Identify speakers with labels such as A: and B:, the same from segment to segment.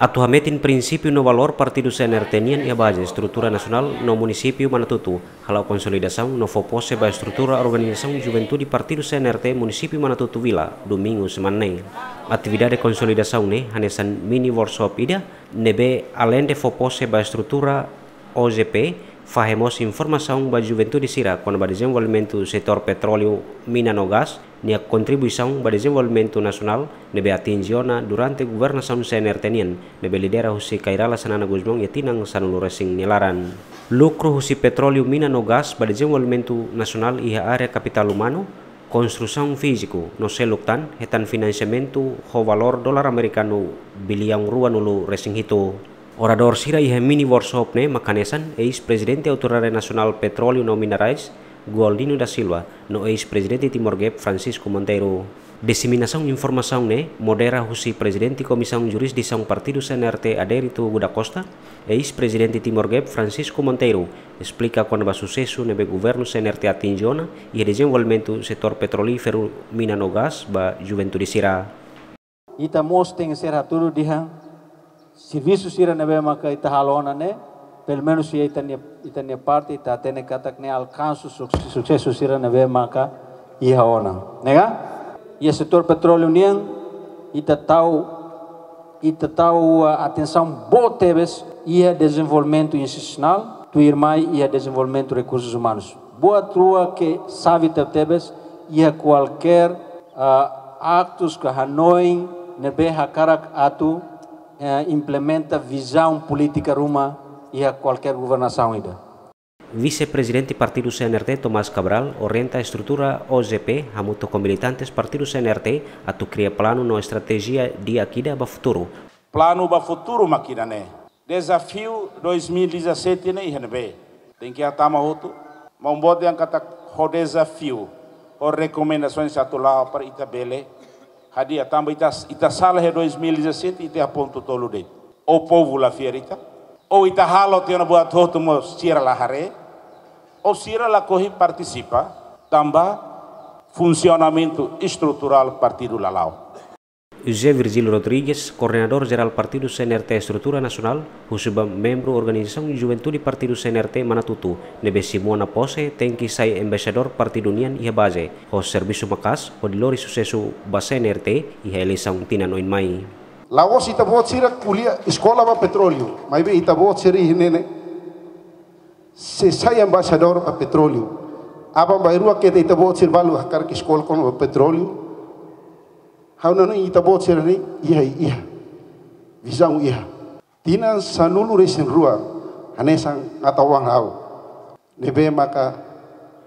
A: Atuhametin prinsipio no valor partido tenian ia base struktura nasional no mana tutu halau consolidação no fopose ba juventu di juventude partido munisipiu mana tutu Vila, domingo semanai. Atividade de konsolidasau ne, hanesan mini workshop ida, nebe alende fopose ba struktura OJP. Fahemos informação da juventude sira quando ba desenvolvimento do setor petróleo, mina no gás, ni a contribuição para nasional desenvolvimento nacional deve atingir durante a tenien ne be lidera o Cairala Sanana Guzmão e Tinang Sanuluresing Nilaran. Lucro o petróleo, mina no gás ba o desenvolvimento nacional e a área capital humano, construção físico no seluctan hetan financiamento ho valor dólar americano bilhão ruanulu resing hito. Orador sira ihe mini workshop ne makanesan eis presidente autorare nasional petróleo no minerais Gualdino da Silva no eis presidente Timor-Leste Francisco Monteiro. Diseminação informasong ne modera husi presidente komisang juris di sang Partido CNRT Aderito Guda Costa, eis presidente Timor-Leste Francisco Monteiro explica quando o sucesso nebe governo CNRT Atinjona e desenvolvimento setor petrolífero mina no gás ba juventude sira.
B: Ita mosteng turu dihang serviço sira nebe maka itahalona né pelo menos ia itania itania parte ita cata que ne alcanço sucesso sira nebe maka ia ona nega ia setor petróleo nian ita tau ita tau uh, atenção boa teves ia desenvolvimento institucional tu irmã ia desenvolvimento recursos humanos boa trua que sabe teves ia qualquer uh, actos que hanoi nebe hakarak atu eh, implementa visão política ruma e a qualquer governação ainda.
A: do Partido CNRT Tomás Cabral orienta a estrutura OGP a muitos militantes Partido CNRT a tu plano na estratégia de Aquida para futuro.
C: Plano para futuro, Maquina, né? Desafio 2017 né INB. Tem que atar outro. Mas um bode é um desafio. Ou recomendações lá para Itabele. Hadia tamba ita, é ita sala é he 2017 ita aponto tolu de. O povo la fierita. O ita halo tiana bua toto mo sira la hare. O sira la corre participa. Tamba funcionamento estrutural partido lalau.
A: José Virgil Rodrigues, coordenador geral Partido CNRT Estrutura Nacional, husuba membro Organização Juventude Partido CNRT Manatutu, nebe Simona Pose, tengki sai embaixador Partido Unian iha base, ho serviço makas, ho dilori sucesso ba CNRT iha tina noin mai.
D: Lagos ita itabot sirak kuliah sekolah ba petróleo, maibe itabot sira hinene, se sai embaixador ba petróleo, abam bairua ita itabot sirvalu hakar sekolah escola com petróleo, Hau haunano ita bot ni iha iha mu iha tina sanulu resen rua hanesang atawang hau nebe maka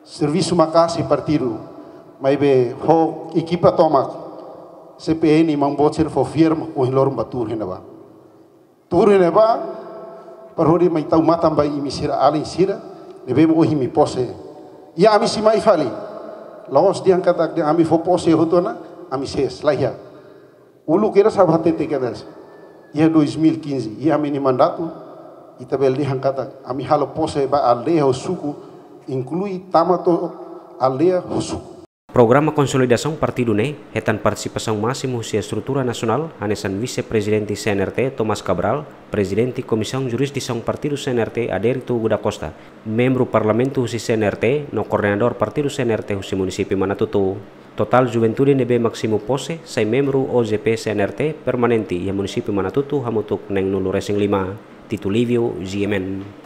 D: servisu maka partiru mai maibe ho equipa tomak CPN mang bot ser fo firm o hilor batur Turhe tur henaba parori mai tau matam bai imisira alin sira nebe mo himi pose ia ami mai fali laos diangkat dia ami fo pose a amices, ya. ulu kira O lugar sabe Ia 2015, ia mini mandato, e também lhe hankata, a halo posse ba aldeia o tamato aldeia husu.
A: Program Programa Parti Partido NE, retan participação máxima usia Nasional, nacional, anesan vice presidenti CNRT Thomas Cabral, presidente Comissão Jurisdição Partido CNRT Aderito Guda Costa, membro parlamento usia CNRT, no coordenador Partido CNRT usia munisipi Manatutu. Total juventude be maksimum pose sai memru OJP CNRT permanenti ya munisipi Manatutu hamutuk neng nulu racing 5 Tito Livio Ziemen.